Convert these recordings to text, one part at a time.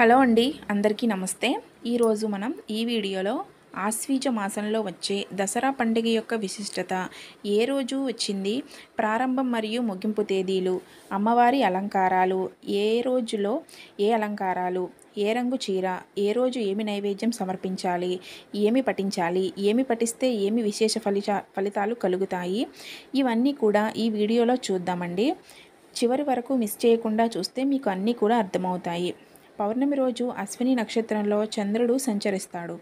hello అండి అందరికీ నమస్తే ఈరోజు మనం ఈ వీడియోలో ఆశ్వీజ మాసంలో వచ్చే దసరా పండుగ యొక్క విశిష్టత ఏ రోజు వచ్చింది ప్రారంభం మరియు ముగింపు తేదీలు అమ్మవారి అలంకారాలు ఏ రోజులో ఏ అలంకారాలు ఏ రంగు చీర ఏ రోజు ఏమి నైవేద్యం సమర్పించాలి ఏమి పఠించాలి ఏమి పఠిస్తే ఏమి విశేష ఫలిత ఫలితాలు కలుగుతాయి ఇవన్నీ కూడా ఈ వీడియోలో చూద్దామండి చివరి వరకు మిస్ చేయకుండా చూస్తే మీకు అన్నీ కూడా అర్థమవుతాయి పౌర్ణమి రోజు అశ్విని నక్షత్రంలో చంద్రుడు సంచరిస్తాడు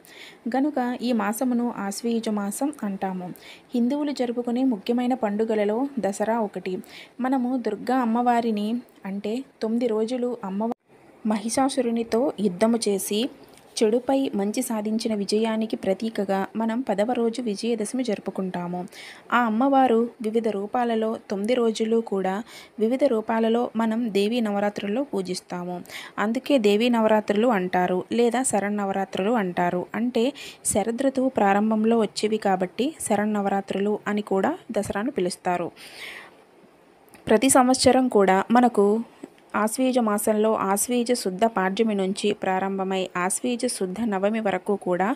గనుక ఈ మాసమును ఆశ్వీయుజ మాసం అంటాము హిందువులు జరుపుకునే ముఖ్యమైన పండుగలలో దసరా ఒకటి మనము దుర్గా అమ్మవారిని అంటే తొమ్మిది రోజులు అమ్మ మహిషాసురునితో యుద్ధము చేసి చెడుపై మంచి సాధించిన విజయానికి ప్రతీకగా మనం పదవ రోజు విజయదశమి జరుపుకుంటాము ఆ అమ్మవారు వివిధ రూపాలలో తొమ్మిది రోజులు కూడా వివిధ రూపాలలో మనం దేవీ నవరాత్రుల్లో పూజిస్తాము అందుకే దేవీ నవరాత్రులు అంటారు లేదా శరణవరాత్రులు అంటారు అంటే శరదృతువు ప్రారంభంలో వచ్చేవి కాబట్టి శరణవరాత్రులు అని కూడా దసరాను పిలుస్తారు ప్రతి సంవత్సరం కూడా మనకు ఆశ్వీజ మాసంలో ఆశ్వీజ శుద్ధ పాడ్యమి నుంచి ప్రారంభమై ఆశ్వీజ శుద్ధ నవమి వరకు కూడా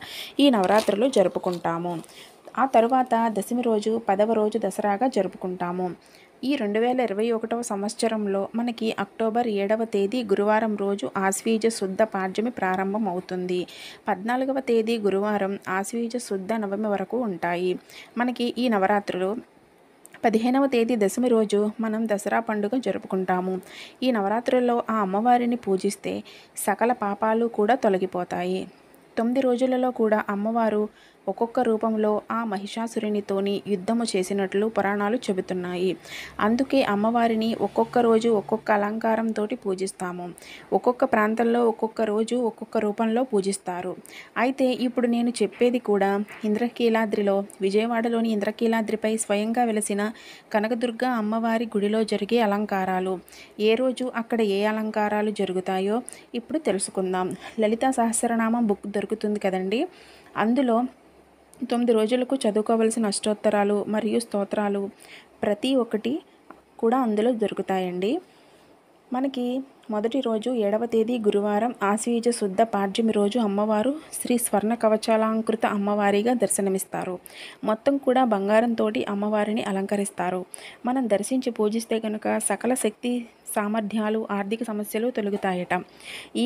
ఈ నవరాత్రులు జరుపుకుంటాము ఆ తరువాత దశమి రోజు పదవ రోజు దసరాగా జరుపుకుంటాము ఈ రెండు వేల ఇరవై ఒకటవ సంవత్సరంలో మనకి అక్టోబర్ ఏడవ తేదీ గురువారం రోజు ఆశ్వీజ శుద్ధ పాడ్యమి ప్రారంభం అవుతుంది పద్నాలుగవ తేదీ గురువారం ఆశ్వీజ శుద్ధ నవమి వరకు ఉంటాయి మనకి ఈ నవరాత్రులు పదిహేనవ తేదీ దశమి రోజు మనం దసరా పండుగ జరుపుకుంటాము ఈ నవరాత్రుల్లో ఆ అమ్మవారిని పూజిస్తే సకల పాపాలు కూడా తొలగిపోతాయి తొమ్మిది రోజులలో కూడా అమ్మవారు ఒక్కొక్క రూపంలో ఆ మహిషాసురునితోని యుద్ధము చేసినట్లు పురాణాలు చెబుతున్నాయి అందుకే అమ్మవారిని ఒక్కొక్క రోజు ఒక్కొక్క అలంకారంతో పూజిస్తాము ఒక్కొక్క ప్రాంతంలో ఒక్కొక్క రోజు ఒక్కొక్క రూపంలో పూజిస్తారు అయితే ఇప్పుడు నేను చెప్పేది కూడా ఇంద్రకీలాద్రిలో విజయవాడలోని ఇంద్రకీలాద్రిపై స్వయంగా వెలిసిన కనకదుర్గ అమ్మవారి గుడిలో జరిగే అలంకారాలు ఏ రోజు అక్కడ ఏ అలంకారాలు జరుగుతాయో ఇప్పుడు తెలుసుకుందాం లలితా సహస్రనామం బుక్ దొరుకుతుంది కదండి అందులో తొమ్మిది రోజులకు చదువుకోవలసిన అష్టోత్తరాలు మరియు స్తోత్రాలు ప్రతి ఒక్కటి కూడా అందులో దొరుకుతాయండి మనకి మొదటి రోజు ఏడవ తేదీ గురువారం ఆశ్వీజ శుద్ధ పాడ్యమి రోజు అమ్మవారు శ్రీ స్వర్ణ కవచాలంకృత అమ్మవారిగా దర్శనమిస్తారు మొత్తం కూడా బంగారంతో అమ్మవారిని అలంకరిస్తారు మనం దర్శించి పూజిస్తే కనుక సకల శక్తి సామర్థ్యాలు ఆర్థిక సమస్యలు తొలగుతాయట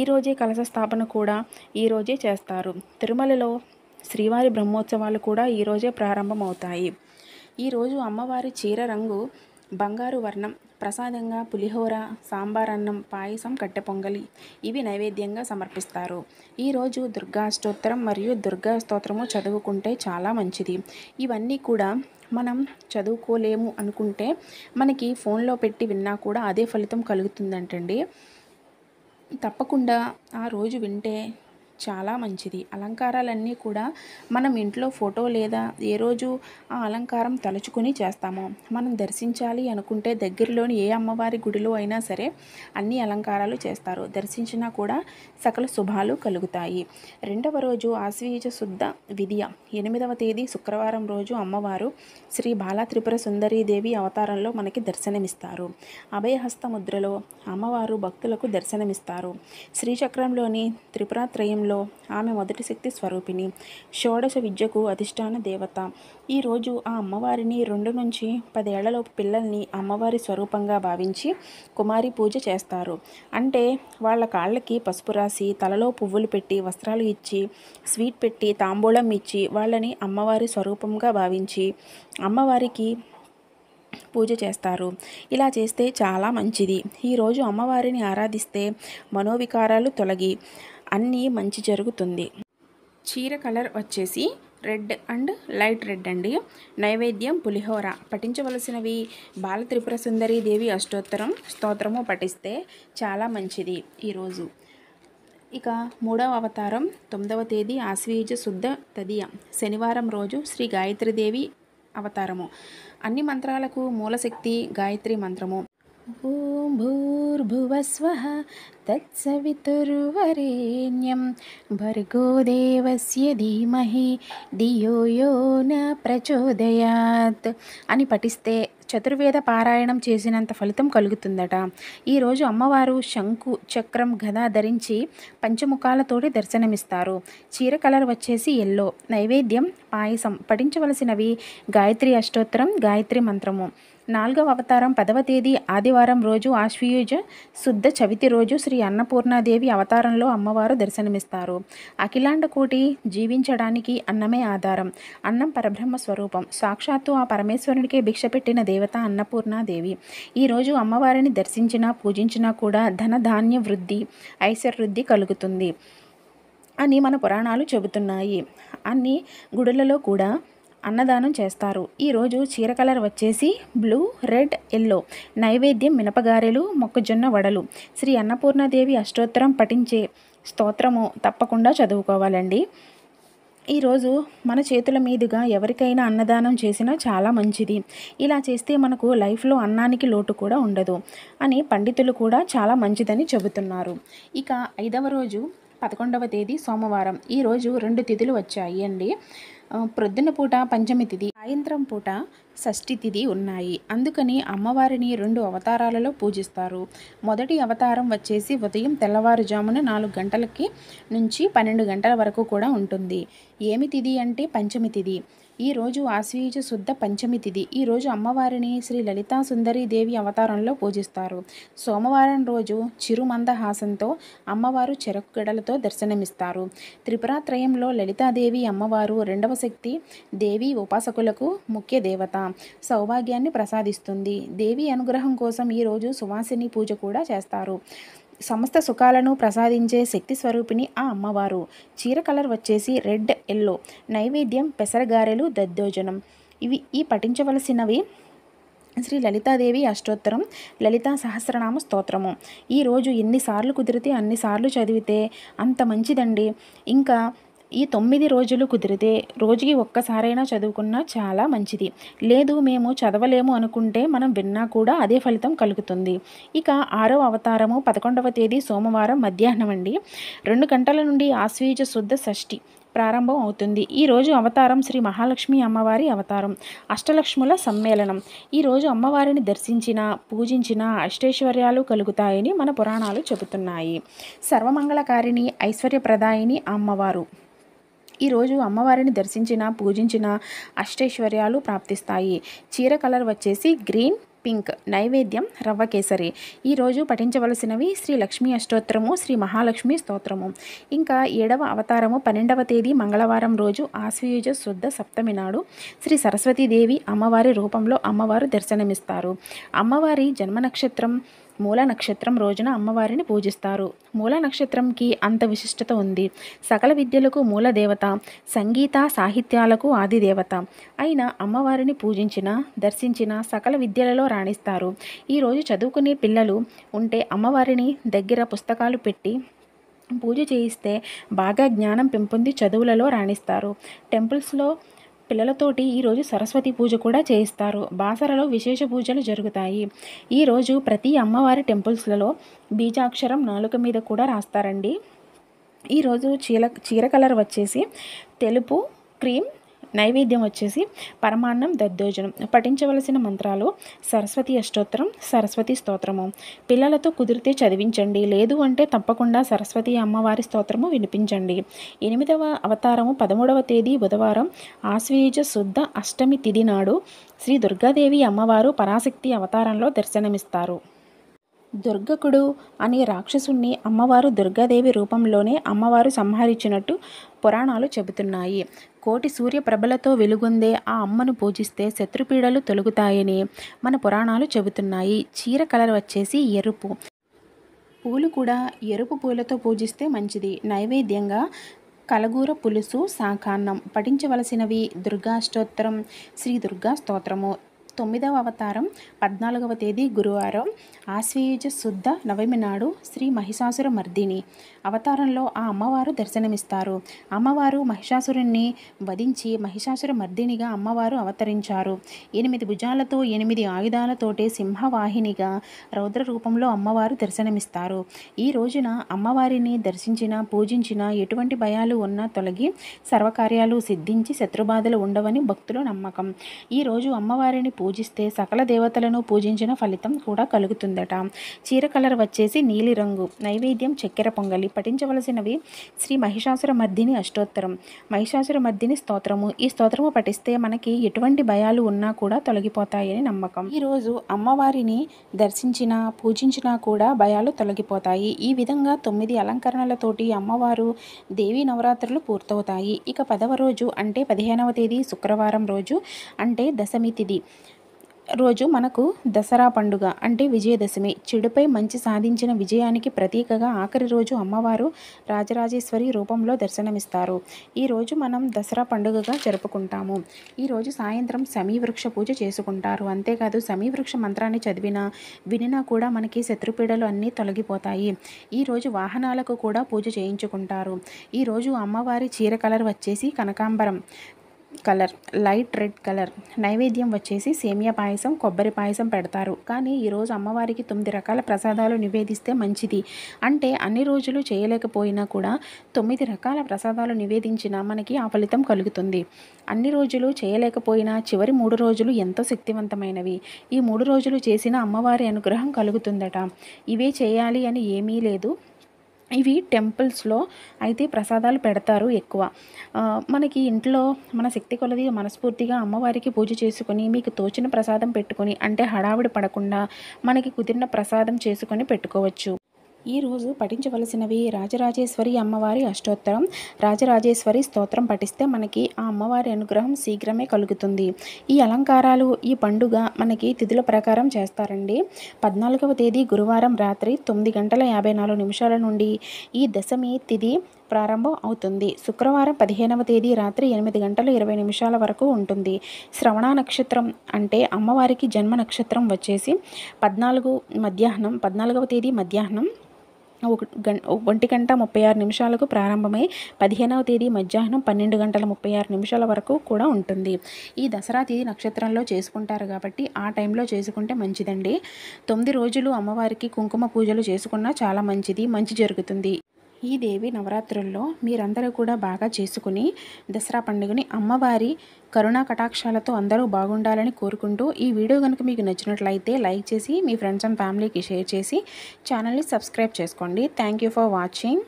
ఈరోజే కలశ స్థాపన కూడా ఈరోజే చేస్తారు తిరుమలలో శ్రీవారి బ్రహ్మోత్సవాలు కూడా ఈరోజే ప్రారంభమవుతాయి ఈరోజు అమ్మవారి చీర రంగు బంగారు వర్ణం ప్రసాదంగా పులిహోర సాంబార్ అన్నం పాయసం కట్టె పొంగలి ఇవి నైవేద్యంగా సమర్పిస్తారు ఈరోజు దుర్గాష్టోత్తరం మరియు దుర్గా స్తోత్రము చదువుకుంటే చాలా మంచిది ఇవన్నీ కూడా మనం చదువుకోలేము అనుకుంటే మనకి ఫోన్లో పెట్టి విన్నా కూడా అదే ఫలితం కలుగుతుందంటండి తప్పకుండా ఆ రోజు వింటే చాలా మంచిది అలంకారాలన్నీ కూడా మనం ఇంట్లో ఫోటో లేదా ఏ రోజు ఆ అలంకారం తలుచుకుని చేస్తామో మనం దర్శించాలి అనుకుంటే దగ్గరలోని ఏ అమ్మవారి గుడిలో అయినా సరే అన్ని అలంకారాలు చేస్తారు దర్శించినా కూడా సకల శుభాలు కలుగుతాయి రెండవ రోజు ఆశ్వీజ శుద్ధ విధియ ఎనిమిదవ తేదీ శుక్రవారం రోజు అమ్మవారు శ్రీ బాలా త్రిపుర సుందరీదేవి అవతారంలో మనకి దర్శనమిస్తారు అభయహస్త ముద్రలో అమ్మవారు భక్తులకు దర్శనమిస్తారు శ్రీచక్రంలోని త్రిపురాత్రయంలో సమయంలో ఆమె మొదటి శక్తి స్వరూపిణి షోడశ విద్యకు అధిష్టాన దేవత ఈరోజు ఆ అమ్మవారిని రెండు నుంచి పదేళ్లలోపు పిల్లల్ని అమ్మవారి స్వరూపంగా భావించి కుమారి పూజ చేస్తారు అంటే వాళ్ళ కాళ్ళకి పసుపు రాసి తలలో పువ్వులు పెట్టి వస్త్రాలు ఇచ్చి స్వీట్ పెట్టి తాంబూలం ఇచ్చి వాళ్ళని అమ్మవారి స్వరూపంగా భావించి అమ్మవారికి పూజ చేస్తారు ఇలా చేస్తే చాలా మంచిది ఈరోజు అమ్మవారిని ఆరాధిస్తే మనోవికారాలు తొలగి అన్నీ మంచి జరుగుతుంది చీర కలర్ వచ్చేసి రెడ్ అండ్ లైట్ రెడ్ అండి నైవేద్యం పులిహోర పఠించవలసినవి బాల త్రిపుర సుందరి దేవి అష్టోత్తరం స్తోత్రము పఠిస్తే చాలా మంచిది ఈరోజు ఇక మూడవ అవతారం తొమ్మిదవ తేదీ ఆశ్వీజ శుద్ధ తదియ శనివారం రోజు శ్రీ గాయత్రీదేవి అవతారము అన్ని మంత్రాలకు మూలశక్తి గాయత్రి మంత్రము ఓం భూర్భువస్వ తత్సవితుర్వరేణ్యం భర్గో ధీమహి ధియో యో న ప్రచోదయాత్ అని పఠిస్తే చతుర్వేద పారాయణం చేసినంత ఫలితం కలుగుతుందట ఈరోజు అమ్మవారు శంకు చక్రం గద ధరించి పంచముఖాలతోటి దర్శనమిస్తారు చీర కలర్ వచ్చేసి ఎల్లో నైవేద్యం పాయసం పఠించవలసినవి గాయత్రి అష్టోత్తరం గాయత్రి మంత్రము నాలుగవ అవతారం పదవ తేదీ ఆదివారం రోజు ఆశ్వయుజ శుద్ధ చవితి రోజు శ్రీ అన్నపూర్ణాదేవి అవతారంలో అమ్మవారు దర్శనమిస్తారు అఖిలాండకోటి జీవించడానికి అన్నమే ఆధారం అన్నం పరబ్రహ్మ స్వరూపం సాక్షాత్తు ఆ పరమేశ్వరునికే భిక్ష పెట్టిన దేవత అన్నపూర్ణాదేవి ఈరోజు అమ్మవారిని దర్శించినా పూజించినా కూడా ధన ధాన్య వృద్ధి ఐశ్వర్వృద్ధి కలుగుతుంది అని మన పురాణాలు చెబుతున్నాయి అన్ని గుడులలో కూడా అన్నదానం చేస్తారు ఈరోజు చీర కలర్ వచ్చేసి బ్లూ రెడ్ ఎల్లో నైవేద్యం మినపగారెలు మొక్కజొన్న వడలు శ్రీ అన్నపూర్ణాదేవి అష్టోత్తరం పఠించే స్తోత్రము తప్పకుండా చదువుకోవాలండి ఈరోజు మన చేతుల మీదుగా ఎవరికైనా అన్నదానం చేసినా చాలా మంచిది ఇలా చేస్తే మనకు లైఫ్లో అన్నానికి లోటు కూడా ఉండదు అని పండితులు కూడా చాలా మంచిదని చెబుతున్నారు ఇక ఐదవ రోజు పదకొండవ తేదీ సోమవారం ఈరోజు రెండు తిథులు వచ్చాయి అండి ప్రొద్దున పూట పంచమి తిథి సాయంత్రం పూట షష్ఠి తిథి ఉన్నాయి అందుకని అమ్మవారిని రెండు అవతారాలలో పూజిస్తారు మొదటి అవతారం వచ్చేసి ఉదయం తెల్లవారుజామున నాలుగు గంటలకి నుంచి పన్నెండు గంటల వరకు కూడా ఉంటుంది ఏమి తిథి అంటే పంచమి తిథి ఈరోజు ఆశ్వీజ శుద్ధ పంచమి తిథి ఈరోజు అమ్మవారిని శ్రీ లలితా దేవి అవతారంలో పూజిస్తారు సోమవారం రోజు చిరుమందహాసంతో అమ్మవారు చెరకు గడలతో దర్శనమిస్తారు త్రిపురాత్రయంలో లలితాదేవి అమ్మవారు రెండవ శక్తి దేవి ఉపాసకులకు దేవతలకు ముఖ్య దేవత సౌభాగ్యాన్ని ప్రసాదిస్తుంది దేవి అనుగ్రహం కోసం ఈరోజు సువాసిని పూజ కూడా చేస్తారు సమస్త సుఖాలను ప్రసాదించే శక్తి స్వరూపిణి ఆ అమ్మవారు చీర కలర్ వచ్చేసి రెడ్ ఎల్లో నైవేద్యం పెసరగారెలు దద్దోజనం ఇవి ఈ పఠించవలసినవి శ్రీ లలితాదేవి అష్టోత్తరం లలితా సహస్రనామ స్తోత్రము ఈరోజు ఎన్నిసార్లు కుదిరితే అన్నిసార్లు చదివితే అంత మంచిదండి ఇంకా ఈ తొమ్మిది రోజులు కుదిరితే రోజుకి ఒక్కసారైనా చదువుకున్నా చాలా మంచిది లేదు మేము చదవలేము అనుకుంటే మనం విన్నా కూడా అదే ఫలితం కలుగుతుంది ఇక ఆరవ అవతారము పదకొండవ తేదీ సోమవారం మధ్యాహ్నం అండి రెండు గంటల నుండి ఆశ్వీజ శుద్ధ షష్ఠి ప్రారంభం అవుతుంది ఈరోజు అవతారం శ్రీ మహాలక్ష్మి అమ్మవారి అవతారం అష్టలక్ష్ముల సమ్మేళనం ఈరోజు అమ్మవారిని దర్శించిన పూజించిన అష్టైశ్వర్యాలు కలుగుతాయని మన పురాణాలు చెబుతున్నాయి సర్వమంగళకారిణి ఐశ్వర్యప్రదాయిని అమ్మవారు ఈరోజు అమ్మవారిని దర్శించిన పూజించిన అష్టైశ్వర్యాలు ప్రాప్తిస్తాయి చీర కలర్ వచ్చేసి గ్రీన్ పింక్ నైవేద్యం రవ్వ కేసరి ఈరోజు పఠించవలసినవి శ్రీ లక్ష్మీ అష్టోత్తరము శ్రీ మహాలక్ష్మి స్తోత్రము ఇంకా ఏడవ అవతారము పన్నెండవ తేదీ మంగళవారం రోజు ఆశ్వయుజ శుద్ధ సప్తమి నాడు శ్రీ సరస్వతీదేవి అమ్మవారి రూపంలో అమ్మవారు దర్శనమిస్తారు అమ్మవారి జన్మ నక్షత్రం మూల నక్షత్రం రోజున అమ్మవారిని పూజిస్తారు మూల నక్షత్రంకి అంత విశిష్టత ఉంది సకల విద్యలకు మూల దేవత సంగీత సాహిత్యాలకు ఆది దేవత అయిన అమ్మవారిని పూజించిన దర్శించిన సకల విద్యలలో రాణిస్తారు ఈరోజు చదువుకునే పిల్లలు ఉంటే అమ్మవారిని దగ్గర పుస్తకాలు పెట్టి పూజ చేయిస్తే బాగా జ్ఞానం పెంపొంది చదువులలో రాణిస్తారు టెంపుల్స్లో పిల్లలతోటి ఈరోజు సరస్వతి పూజ కూడా చేయిస్తారు బాసరలో విశేష పూజలు జరుగుతాయి ఈరోజు ప్రతి అమ్మవారి టెంపుల్స్లలో బీజాక్షరం నాలుక మీద కూడా రాస్తారండి ఈరోజు చీల చీర కలర్ వచ్చేసి తెలుపు క్రీమ్ నైవేద్యం వచ్చేసి పరమాన్నం దద్దోజనం పఠించవలసిన మంత్రాలు సరస్వతి అష్టోత్తరం సరస్వతి స్తోత్రము పిల్లలతో కుదిరితే చదివించండి లేదు అంటే తప్పకుండా సరస్వతి అమ్మవారి స్తోత్రము వినిపించండి ఎనిమిదవ అవతారము పదమూడవ తేదీ బుధవారం ఆశ్వీజ శుద్ధ అష్టమి తిది నాడు శ్రీ దుర్గాదేవి అమ్మవారు పరాశక్తి అవతారంలో దర్శనమిస్తారు దుర్గకుడు అనే రాక్షసుణ్ణి అమ్మవారు దుర్గాదేవి రూపంలోనే అమ్మవారు సంహరించినట్టు పురాణాలు చెబుతున్నాయి కోటి సూర్యప్రభలతో వెలుగొందే ఆ అమ్మను పూజిస్తే శత్రుపీడలు తొలుగుతాయని మన పురాణాలు చెబుతున్నాయి చీర కలర్ వచ్చేసి ఎరుపు పూలు కూడా ఎరుపు పూలతో పూజిస్తే మంచిది నైవేద్యంగా కలగూర పులుసు శాఖాన్నం పఠించవలసినవి దుర్గాష్టోత్తరం శ్రీ దుర్గా స్తోత్రము తొమ్మిదవ అవతారం పద్నాలుగవ తేదీ గురువారం ఆశ్వయుజ శుద్ధ నవమి నాడు శ్రీ మహిషాసుర మర్దిని అవతారంలో ఆ అమ్మవారు దర్శనమిస్తారు అమ్మవారు మహిషాసురుణ్ణి వధించి మహిషాసుర మర్దినిగా అమ్మవారు అవతరించారు ఎనిమిది భుజాలతో ఎనిమిది ఆయుధాలతోటే సింహవాహినిగా రౌద్ర రూపంలో అమ్మవారు దర్శనమిస్తారు ఈ రోజున అమ్మవారిని దర్శించిన పూజించిన ఎటువంటి భయాలు ఉన్నా తొలగి సర్వకార్యాలు సిద్ధించి శత్రుబాధలు ఉండవని భక్తులు నమ్మకం ఈ రోజు అమ్మవారిని పూ పూజిస్తే సకల దేవతలను పూజించిన ఫలితం కూడా కలుగుతుందట చీర కలర్ వచ్చేసి నీలిరంగు నైవేద్యం చక్కెర పొంగలి పఠించవలసినవి శ్రీ మహిషాసుర మర్దిని అష్టోత్తరం మహిషాసుర మర్దిని స్తోత్రము ఈ స్తోత్రము పఠిస్తే మనకి ఎటువంటి భయాలు ఉన్నా కూడా తొలగిపోతాయని నమ్మకం ఈరోజు అమ్మవారిని దర్శించినా పూజించినా కూడా భయాలు తొలగిపోతాయి ఈ విధంగా తొమ్మిది అలంకరణలతోటి అమ్మవారు దేవి నవరాత్రులు పూర్తవుతాయి ఇక పదవ రోజు అంటే పదిహేనవ తేదీ శుక్రవారం రోజు అంటే దశమి తిథి రోజు మనకు దసరా పండుగ అంటే విజయదశమి చెడుపై మంచి సాధించిన విజయానికి ప్రతీకగా ఆఖరి రోజు అమ్మవారు రాజరాజేశ్వరి రూపంలో దర్శనమిస్తారు ఈరోజు మనం దసరా పండుగగా జరుపుకుంటాము ఈరోజు సాయంత్రం సమీవృక్ష పూజ చేసుకుంటారు అంతేకాదు సమీవృక్ష మంత్రాన్ని చదివినా వినినా కూడా మనకి శత్రుపీడలు అన్నీ తొలగిపోతాయి ఈరోజు వాహనాలకు కూడా పూజ చేయించుకుంటారు ఈరోజు అమ్మవారి చీర కలర్ వచ్చేసి కనకాంబరం కలర్ లైట్ రెడ్ కలర్ నైవేద్యం వచ్చేసి సేమియా పాయసం కొబ్బరి పాయసం పెడతారు కానీ ఈరోజు అమ్మవారికి తొమ్మిది రకాల ప్రసాదాలు నివేదిస్తే మంచిది అంటే అన్ని రోజులు చేయలేకపోయినా కూడా తొమ్మిది రకాల ప్రసాదాలు నివేదించినా మనకి ఆ ఫలితం కలుగుతుంది అన్ని రోజులు చేయలేకపోయినా చివరి మూడు రోజులు ఎంతో శక్తివంతమైనవి ఈ మూడు రోజులు చేసిన అమ్మవారి అనుగ్రహం కలుగుతుందట ఇవే చేయాలి అని ఏమీ లేదు ఇవి టెంపుల్స్లో అయితే ప్రసాదాలు పెడతారు ఎక్కువ మనకి ఇంట్లో మన శక్తి కొలది మనస్ఫూర్తిగా అమ్మవారికి పూజ చేసుకుని మీకు తోచిన ప్రసాదం పెట్టుకొని అంటే హడావిడి పడకుండా మనకి కుదిరిన ప్రసాదం చేసుకొని పెట్టుకోవచ్చు ఈరోజు పఠించవలసినవి రాజరాజేశ్వరి అమ్మవారి అష్టోత్తరం రాజరాజేశ్వరి స్తోత్రం పఠిస్తే మనకి ఆ అమ్మవారి అనుగ్రహం శీఘ్రమే కలుగుతుంది ఈ అలంకారాలు ఈ పండుగ మనకి తిథుల ప్రకారం చేస్తారండి పద్నాలుగవ తేదీ గురువారం రాత్రి తొమ్మిది గంటల యాభై నాలుగు నిమిషాల నుండి ఈ దశమి తిథి ప్రారంభం అవుతుంది శుక్రవారం పదిహేనవ తేదీ రాత్రి ఎనిమిది గంటల ఇరవై నిమిషాల వరకు ఉంటుంది శ్రవణ నక్షత్రం అంటే అమ్మవారికి జన్మ నక్షత్రం వచ్చేసి పద్నాలుగు మధ్యాహ్నం పద్నాలుగవ తేదీ మధ్యాహ్నం ఒక గం ఒంటి గంట ముప్పై ఆరు నిమిషాలకు ప్రారంభమై పదిహేనవ తేదీ మధ్యాహ్నం పన్నెండు గంటల ముప్పై ఆరు నిమిషాల వరకు కూడా ఉంటుంది ఈ దసరా తేదీ నక్షత్రంలో చేసుకుంటారు కాబట్టి ఆ టైంలో చేసుకుంటే మంచిదండి తొమ్మిది రోజులు అమ్మవారికి కుంకుమ పూజలు చేసుకున్నా చాలా మంచిది మంచి జరుగుతుంది ఈ దేవి నవరాత్రుల్లో మీరందరూ కూడా బాగా చేసుకుని దసరా పండుగని అమ్మవారి కరుణా కటాక్షాలతో అందరూ బాగుండాలని కోరుకుంటూ ఈ వీడియో కనుక మీకు నచ్చినట్లయితే లైక్ చేసి మీ ఫ్రెండ్స్ అండ్ ఫ్యామిలీకి షేర్ చేసి ఛానల్ని సబ్స్క్రైబ్ చేసుకోండి థ్యాంక్ ఫర్ వాచింగ్